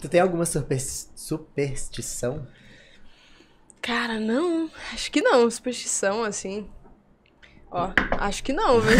Tu tem alguma super... superstição? Cara, não. Acho que não. Superstição, assim. Ó, acho que não, viu?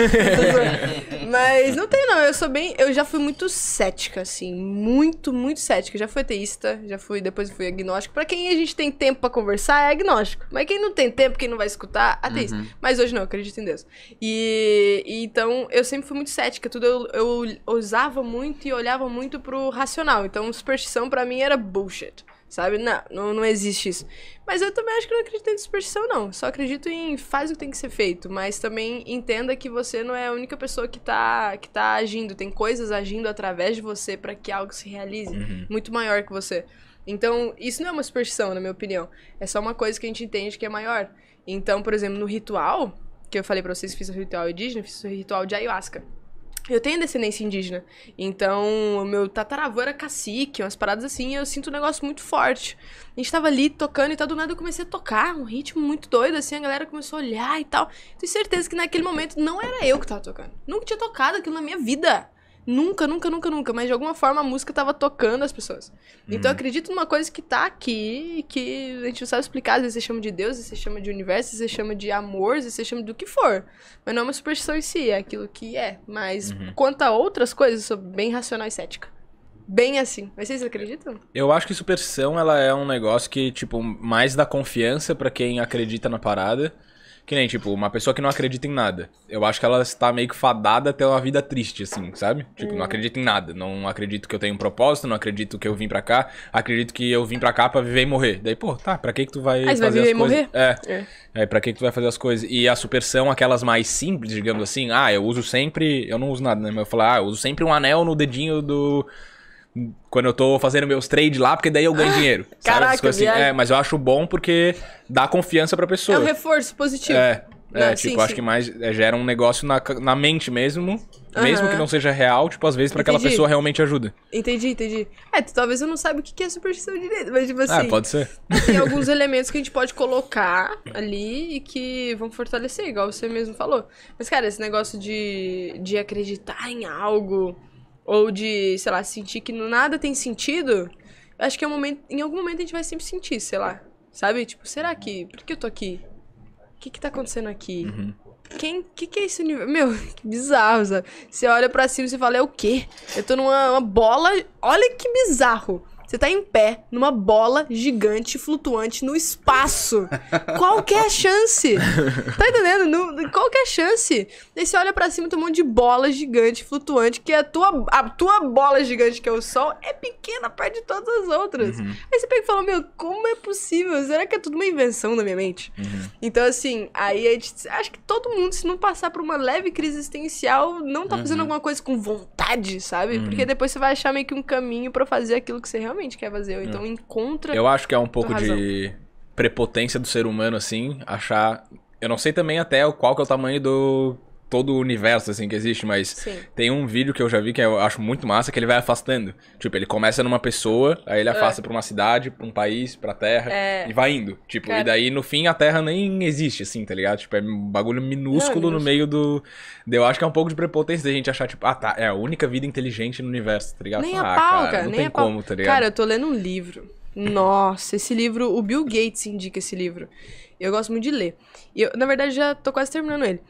Mas não tem, não. Eu sou bem. Eu já fui muito cética, assim. Muito, muito cética. Já fui ateísta, já fui, depois fui agnóstico. Pra quem a gente tem tempo para conversar, é agnóstico. Mas quem não tem tempo, quem não vai escutar, ateísta. Uhum. Mas hoje não, eu acredito em Deus. E, e, então eu sempre fui muito cética. Tudo eu, eu usava muito e olhava muito pro racional. Então, superstição para mim era bullshit. Sabe? Não, não, não existe isso. Mas eu também acho que não acredito em superstição, não. Só acredito em faz o que tem que ser feito. Mas também entenda que você não é a única pessoa que tá, que tá agindo. Tem coisas agindo através de você para que algo se realize uhum. muito maior que você. Então, isso não é uma superstição, na minha opinião. É só uma coisa que a gente entende que é maior. Então, por exemplo, no ritual, que eu falei pra vocês, fiz o ritual indígena, fiz o ritual de ayahuasca eu tenho descendência indígena. Então, o meu tataravô era cacique, umas paradas assim, eu sinto um negócio muito forte. A gente tava ali tocando e tal, do nada eu comecei a tocar, um ritmo muito doido, assim, a galera começou a olhar e tal. Tenho certeza que naquele momento não era eu que tava tocando. Nunca tinha tocado aquilo na minha vida. Nunca, nunca, nunca, nunca. Mas de alguma forma a música tava tocando as pessoas. Então hum. eu acredito numa coisa que tá aqui, que a gente não sabe explicar. Às vezes você chama de Deus, às vezes você chama de universo, às vezes você chama de amor, às vezes você chama do que for. Mas não é uma superstição em si, é aquilo que é. Mas uhum. quanto a outras coisas, eu sou bem racional e cética. Bem assim. Mas vocês acreditam? Eu acho que superstição, ela é um negócio que, tipo, mais dá confiança para quem acredita na parada. Que nem, tipo, uma pessoa que não acredita em nada. Eu acho que ela está meio que fadada até uma vida triste, assim, sabe? Tipo, hum. não acredita em nada. Não acredito que eu tenho um propósito, não acredito que eu vim pra cá. Acredito que eu vim pra cá pra viver e morrer. Daí, pô, tá, pra que que tu vai ah, fazer viver as e coisas? Morrer? É. é. é. pra que que tu vai fazer as coisas? E a supersão, aquelas mais simples, digamos assim. Ah, eu uso sempre... Eu não uso nada, né? Mas eu falo, ah, eu uso sempre um anel no dedinho do quando eu tô fazendo meus trades lá, porque daí eu ganho dinheiro. Caraca, assim. É, mas eu acho bom porque dá confiança pra pessoa. É um reforço positivo. É, é. Não, tipo, sim, acho sim. que mais é, gera um negócio na, na mente mesmo, uhum. mesmo que não seja real, tipo, às vezes para aquela pessoa realmente ajuda. Entendi, entendi. É, tu talvez eu não saiba o que é superstição direito, mas tipo ah, assim... Ah, pode ser. Tem alguns elementos que a gente pode colocar ali e que vão fortalecer, igual você mesmo falou. Mas, cara, esse negócio de, de acreditar em algo ou de, sei lá, sentir que nada tem sentido, acho que é um momento, em algum momento a gente vai sempre sentir, sei lá. Sabe? Tipo, será que. Por que eu tô aqui? O que que tá acontecendo aqui? Uhum. Quem. que que é esse universo? Meu, que bizarro, sabe? Você olha pra cima e fala, é o quê? Eu tô numa bola. Olha que bizarro. Você tá em pé numa bola gigante flutuante no espaço. Qualquer é chance. Tá entendendo? No, qualquer é chance. Daí você olha para cima e tem um monte de bola gigante flutuante, que a tua, a tua bola gigante, que é o sol, é pequena perto de todas as outras. Uhum. Aí você pega e fala: Meu, como é possível? Será que é tudo uma invenção da minha mente? Uhum. Então, assim, aí a gente, acho que todo mundo, se não passar por uma leve crise existencial, não tá uhum. fazendo alguma coisa com vontade, sabe? Porque uhum. depois você vai achar meio que um caminho para fazer aquilo que você realmente realmente quer fazer, ou então hum. encontra. Eu acho que é um pouco de prepotência do ser humano, assim, achar. Eu não sei também até qual que é o tamanho do todo o universo, assim, que existe, mas Sim. tem um vídeo que eu já vi que eu acho muito massa, que ele vai afastando. Tipo, ele começa numa pessoa, aí ele é. afasta é. pra uma cidade, pra um país, pra terra, é. e vai indo. Tipo, Cara. e daí, no fim, a terra nem existe, assim, tá ligado? Tipo, é um bagulho minúsculo, Não, no meio do... Eu acho que é um pouco de prepotência da gente achar, tipo, ah, tá, é a única vida inteligente no universo, tá ligado? Nem ah, a pau, cara, cara. Não nem tem a como, tá ligado? Cara, eu tô lendo um livro. Nossa, esse livro, o Bill Gates indica esse livro. Eu gosto muito de ler. E eu, na verdade, já tô quase terminando ele.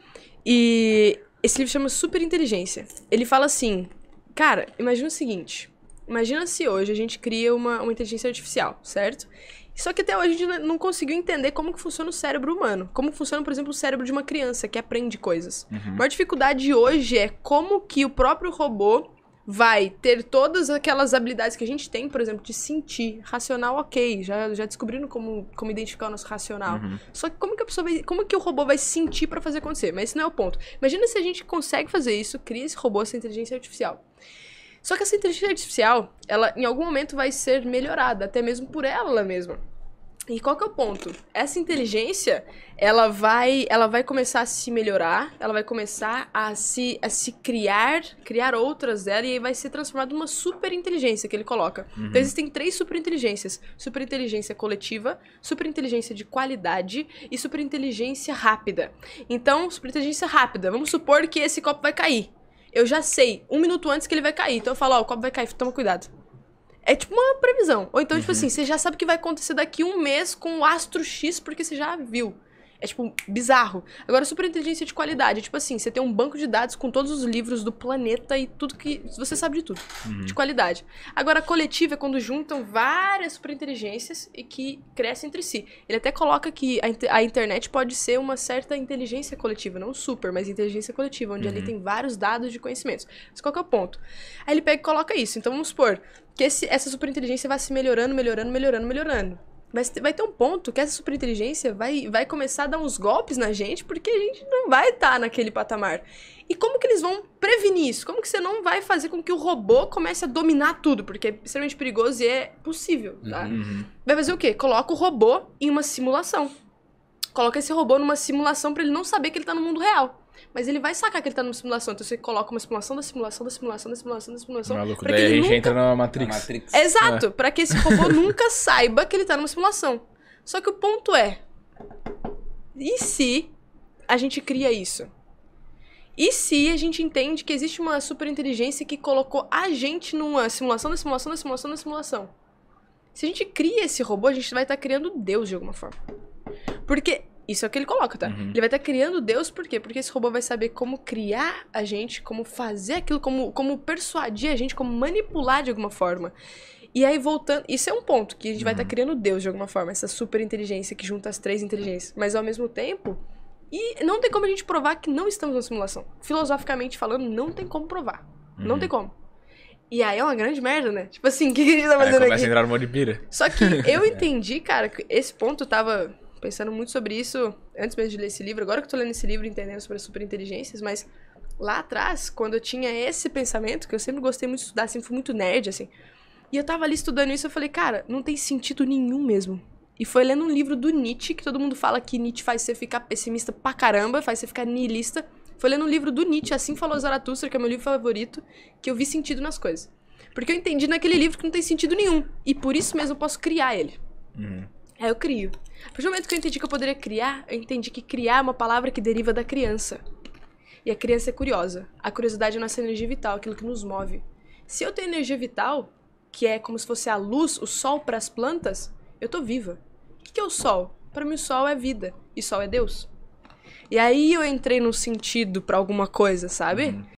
E esse livro chama Super Inteligência. Ele fala assim, cara, imagina o seguinte. Imagina se hoje a gente cria uma, uma inteligência artificial, certo? Só que até hoje a gente não conseguiu entender como que funciona o cérebro humano. Como funciona, por exemplo, o cérebro de uma criança que aprende coisas. Uhum. A maior dificuldade hoje é como que o próprio robô vai ter todas aquelas habilidades que a gente tem, por exemplo, de sentir. Racional, ok, já, já descobrindo como, como identificar o nosso racional. Uhum. Só que como que a pessoa vai, como que o robô vai sentir para fazer acontecer? Mas esse não é o ponto. Imagina se a gente consegue fazer isso, cria esse robô, essa inteligência artificial. Só que essa inteligência artificial, ela em algum momento vai ser melhorada, até mesmo por ela mesma. E qual que é o ponto? Essa inteligência, ela vai, ela vai começar a se melhorar, ela vai começar a se, a se criar, criar outras dela e aí vai ser transformada numa super inteligência que ele coloca. Então, uhum. Então existem três super inteligências: super inteligência coletiva, super inteligência de qualidade e super inteligência rápida. Então, super inteligência rápida, vamos supor que esse copo vai cair. Eu já sei, um minuto antes que ele vai cair. Então eu falo, ó, oh, o copo vai cair, toma cuidado. É tipo uma previsão. Ou então, tipo uhum. tipo assim, você já sabe o que vai acontecer daqui um mês com o astro X porque você já viu. É, tipo, bizarro. Agora, superinteligência de qualidade. É, tipo assim, você tem um banco de dados com todos os livros do planeta e tudo que. Você sabe de tudo. Uhum. De qualidade. Agora, coletiva é quando juntam várias superinteligências e que crescem entre si. Ele até coloca que a, a internet pode ser uma certa inteligência coletiva, não super, mas inteligência coletiva, onde uhum. ali tem vários dados de conhecimentos. Mas qual que é o ponto? Aí ele pega e coloca isso. Então vamos supor que esse, essa superinteligência vai se melhorando, melhorando, melhorando, melhorando. Mas vai ter um ponto que essa superinteligência vai, vai começar a dar uns golpes na gente, porque a gente não vai estar tá naquele patamar. E como que eles vão prevenir isso? Como que você não vai fazer com que o robô comece a dominar tudo? Porque é extremamente perigoso e é possível, tá? Uhum. uhum. Vai fazer o quê? Coloca o robô em uma simulação. Coloca esse robô numa simulação para ele não saber que ele tá no mundo real. Mas ele vai sacar que ele tá numa simulação. Então você coloca uma simulação da simulação da simulação da simulação da simulação. Maluco, daí que ele nunca... entra na Matrix. Na Matrix. Exato, é. pra que esse robô nunca saiba que ele tá numa simulação. Só que o ponto é. E se a gente cria isso? E se a gente entende que existe uma superinteligência que colocou a gente numa simulação da simulação da simulação da simulação? Se a gente cria esse robô, a gente vai estar tá criando Deus de alguma forma. Porque isso é o que ele coloca, tá? Uhum. Ele vai estar tá criando Deus, por quê? Porque esse robô vai saber como criar a gente, como fazer aquilo, como, como persuadir a gente, como manipular de alguma forma. E aí, voltando. Isso é um ponto, que a gente vai estar tá uhum. criando Deus de alguma forma, essa super inteligência que junta as três inteligências. Mas ao mesmo tempo. E não tem como a gente provar que não estamos numa simulação. Filosoficamente falando, não tem como provar. Uhum. Não tem como. E aí é uma grande merda, né? Tipo assim, o que a gente tá fazendo aí começa aqui? a entrar no monte de Só que eu entendi, cara, que esse ponto tava pensando muito sobre isso antes mesmo de ler esse livro. Agora que eu tô lendo esse livro, entendendo sobre as superinteligências, mas lá atrás, quando eu tinha esse pensamento, que eu sempre gostei muito de estudar, sempre fui muito nerd, assim. E eu tava ali estudando isso, eu falei, cara, não tem sentido nenhum mesmo. E foi lendo um livro do Nietzsche, que todo mundo fala que Nietzsche faz você ficar pessimista pra caramba, faz você ficar niilista. Foi lendo um livro do Nietzsche, Assim Falou Zaratustra, que é meu livro favorito, que eu vi sentido nas coisas. Porque eu entendi naquele livro que não tem sentido nenhum. E por isso mesmo eu posso criar ele. Uhum. Aí é, eu crio. A partir do momento que eu entendi que eu poderia criar, eu entendi que criar é uma palavra que deriva da criança. E a criança é curiosa. A curiosidade é a nossa energia vital, aquilo que nos move. Se eu tenho energia vital, que é como se fosse a luz, o sol para as plantas, eu tô viva. O que é o sol? Para mim, o sol é vida e sol é Deus. E aí eu entrei num sentido para alguma coisa, sabe? Uhum.